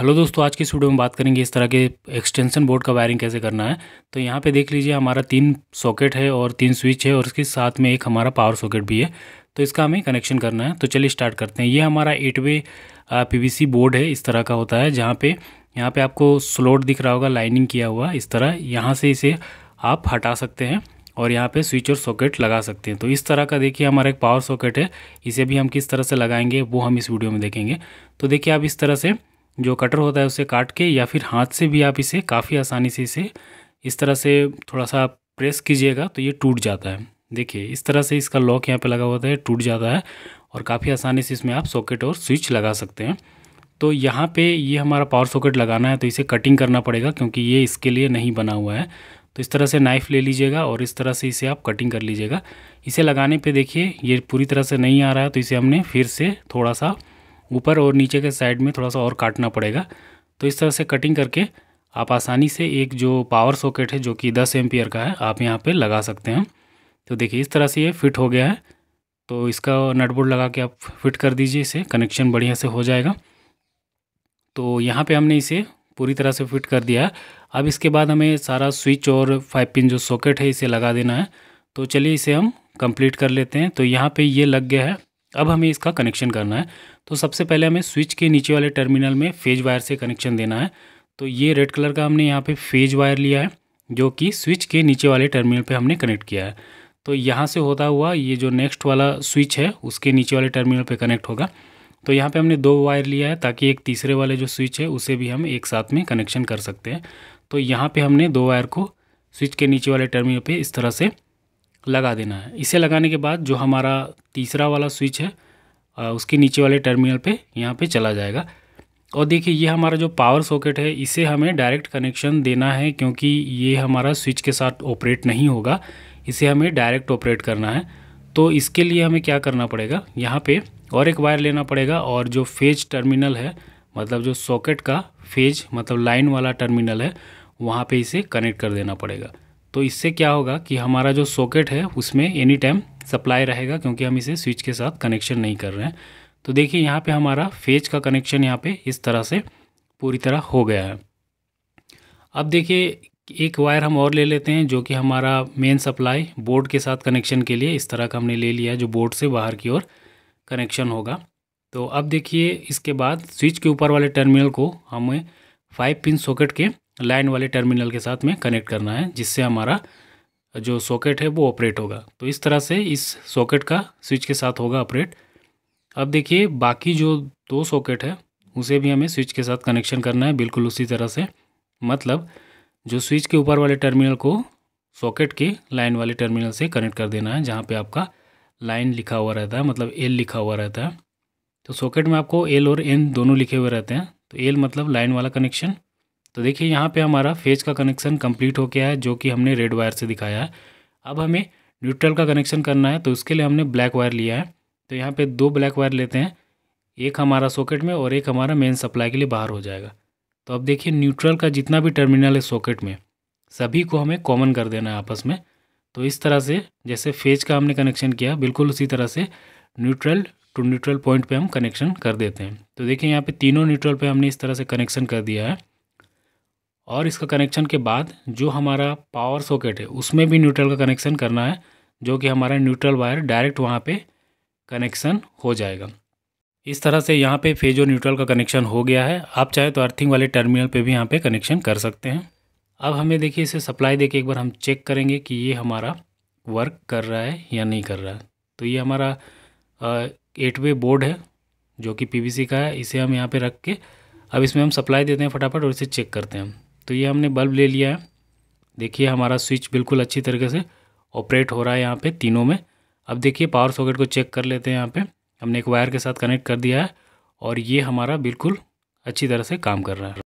hello दोस्तों आज के इस वीडियो में बात करेंगे इस तरह के एक्सटेंशन बोर्ड का वायरिंग कैसे करना है तो यहाँ पे देख लीजिए हमारा तीन सॉकेट है और तीन स्विच है और इसके साथ में एक हमारा पावर सॉकेट भी है तो इसका हमें कनेक्शन करना है तो चलिए स्टार्ट करते हैं ये हमारा एट वे पीवीसी बोर्ड है इस तरह का होता है जहाँ पर यहाँ पर आपको स्लोट दिख रहा होगा लाइनिंग किया हुआ इस तरह यहाँ से इसे आप हटा सकते हैं और यहाँ पे स्विच और सॉकेट लगा सकते हैं तो इस तरह का देखिए हमारा एक पावर सॉकेट है इसे भी हम किस तरह से लगाएंगे वो हम इस वीडियो में देखेंगे तो देखिए आप इस तरह से जो कटर होता है उसे काट के या फिर हाथ से भी आप इसे काफ़ी आसानी से इसे इस तरह से थोड़ा सा प्रेस कीजिएगा तो ये टूट जाता है देखिए इस तरह से इसका लॉक यहाँ पे लगा हुआ है टूट जाता है और काफ़ी आसानी से इसमें आप सॉकेट और स्विच लगा सकते हैं तो यहाँ पे ये हमारा पावर सॉकेट लगाना है तो इसे कटिंग करना पड़ेगा क्योंकि ये इसके लिए नहीं बना हुआ है तो इस तरह से नाइफ़ ले लीजिएगा और इस तरह से इसे आप कटिंग कर लीजिएगा इसे लगाने पर देखिए ये पूरी तरह से नहीं आ रहा है तो इसे हमने फिर से थोड़ा सा ऊपर और नीचे के साइड में थोड़ा सा और काटना पड़ेगा तो इस तरह से कटिंग करके आप आसानी से एक जो पावर सॉकेट है जो कि दस एम्पियर का है आप यहाँ पर लगा सकते हैं तो देखिए इस तरह से ये फिट हो गया है तो इसका नटबोर्ड लगा के आप फिट कर दीजिए इसे कनेक्शन बढ़िया से हो जाएगा तो यहाँ पे हमने इसे पूरी तरह से फिट कर दिया है अब इसके बाद हमें सारा स्विच और फाइव पिन जो सॉकेट है इसे लगा देना है तो चलिए इसे हम कंप्लीट कर लेते हैं तो यहाँ पे ये लग गया है अब हमें इसका कनेक्शन करना है तो सबसे पहले हमें स्विच के नीचे वाले टर्मिनल में फेज वायर से कनेक्शन देना है तो ये रेड कलर का हमने यहाँ पे फेज वायर लिया है जो कि स्विच के नीचे वाले टर्मिनल पे हमने कनेक्ट किया है तो यहाँ से होता हुआ ये जो नेक्स्ट वाला स्विच है उसके नीचे वाले टर्मिनल पर कनेक्ट होगा तो यहाँ पर हमने दो वायर लिया है ताकि एक तीसरे वाले जो स्विच है उसे भी हम एक साथ में कनेक्शन कर सकते हैं तो यहाँ पर हमने दो वायर को स्विच के नीचे वाले टर्मिनल पर इस तरह से लगा देना है इसे लगाने के बाद जो हमारा तीसरा वाला स्विच है उसके नीचे वाले टर्मिनल पे यहाँ पे चला जाएगा और देखिए ये हमारा जो पावर सॉकेट है इसे हमें डायरेक्ट कनेक्शन देना है क्योंकि ये हमारा स्विच के साथ ऑपरेट नहीं होगा इसे हमें डायरेक्ट ऑपरेट करना है तो इसके लिए हमें क्या करना पड़ेगा यहाँ पे और एक वायर लेना पड़ेगा और जो फेज टर्मिनल है मतलब जो सॉकेट का फेज मतलब लाइन वाला टर्मिनल है वहाँ पर इसे कनेक्ट कर देना पड़ेगा तो इससे क्या होगा कि हमारा जो सॉकेट है उसमें एनी टाइम सप्लाई रहेगा क्योंकि हम इसे स्विच के साथ कनेक्शन नहीं कर रहे हैं तो देखिए यहाँ पे हमारा फेज का कनेक्शन यहाँ पे इस तरह से पूरी तरह हो गया है अब देखिए एक वायर हम और ले लेते हैं जो कि हमारा मेन सप्लाई बोर्ड के साथ कनेक्शन के लिए इस तरह का हमने ले लिया जो बोर्ड से बाहर की ओर कनेक्शन होगा तो अब देखिए इसके बाद स्विच के ऊपर वाले टर्मिनल को हमें फाइव पिन सॉकेट के लाइन वाले टर्मिनल के साथ में कनेक्ट करना है जिससे हमारा जो सॉकेट है वो ऑपरेट होगा तो इस तरह से इस सॉकेट का स्विच के साथ होगा ऑपरेट अब देखिए बाकी जो दो सॉकेट है उसे भी हमें स्विच के साथ कनेक्शन करना है बिल्कुल उसी तरह से मतलब जो स्विच के ऊपर वाले टर्मिनल को सॉकेट के लाइन वाले टर्मिनल से कनेक्ट कर देना है जहाँ पे आपका लाइन लिखा हुआ रहता है मतलब एल लिखा हुआ रहता है तो सॉकेट में आपको एल और एन दोनों लिखे हुए रहते हैं तो एल मतलब लाइन वाला कनेक्शन तो देखिए यहाँ पे हमारा फेज का कनेक्शन कंप्लीट हो गया है जो कि हमने रेड वायर से दिखाया है अब हमें न्यूट्रल का कनेक्शन करना है तो उसके लिए हमने ब्लैक वायर लिया है तो यहाँ पे दो ब्लैक वायर लेते हैं एक हमारा सॉकेट में और एक हमारा मेन सप्लाई के लिए बाहर हो जाएगा तो अब देखिए न्यूट्रल का जितना भी टर्मिनल है सॉकेट में सभी को हमें कॉमन कर देना है आपस में तो इस तरह से जैसे फेज का हमने कनेक्शन किया बिल्कुल उसी तरह से न्यूट्रल टू न्यूट्रल पॉइंट पे हम कनेक्शन कर देते हैं तो देखिए यहाँ पे तीनों न्यूट्रल पे हमने इस तरह से कनेक्शन कर दिया है और इसका कनेक्शन के बाद जो हमारा पावर सॉकेट है उसमें भी न्यूट्रल का कनेक्शन करना है जो कि हमारा न्यूट्रल वायर डायरेक्ट वहाँ पे कनेक्शन हो जाएगा इस तरह से यहाँ पे फेजो न्यूट्रल का कनेक्शन हो गया है आप चाहे तो अर्थिंग वाले टर्मिनल पे भी यहाँ पे कनेक्शन कर सकते हैं अब हमें देखिए इसे सप्लाई देके एक बार हम चेक करेंगे कि ये हमारा वर्क कर रहा है या नहीं कर रहा है तो ये हमारा एट वे बोर्ड है जो कि पीवीसी का है इसे हम यहाँ पे रख के अब इसमें हम सप्लाई देते हैं फटाफट और इसे चेक करते हैं तो ये हमने बल्ब ले लिया है देखिए हमारा स्विच बिल्कुल अच्छी तरीके से ऑपरेट हो रहा है यहाँ पे तीनों में अब देखिए पावर सॉकेट को चेक कर लेते हैं यहाँ पे हमने एक वायर के साथ कनेक्ट कर दिया है और ये हमारा बिल्कुल अच्छी तरह से काम कर रहा है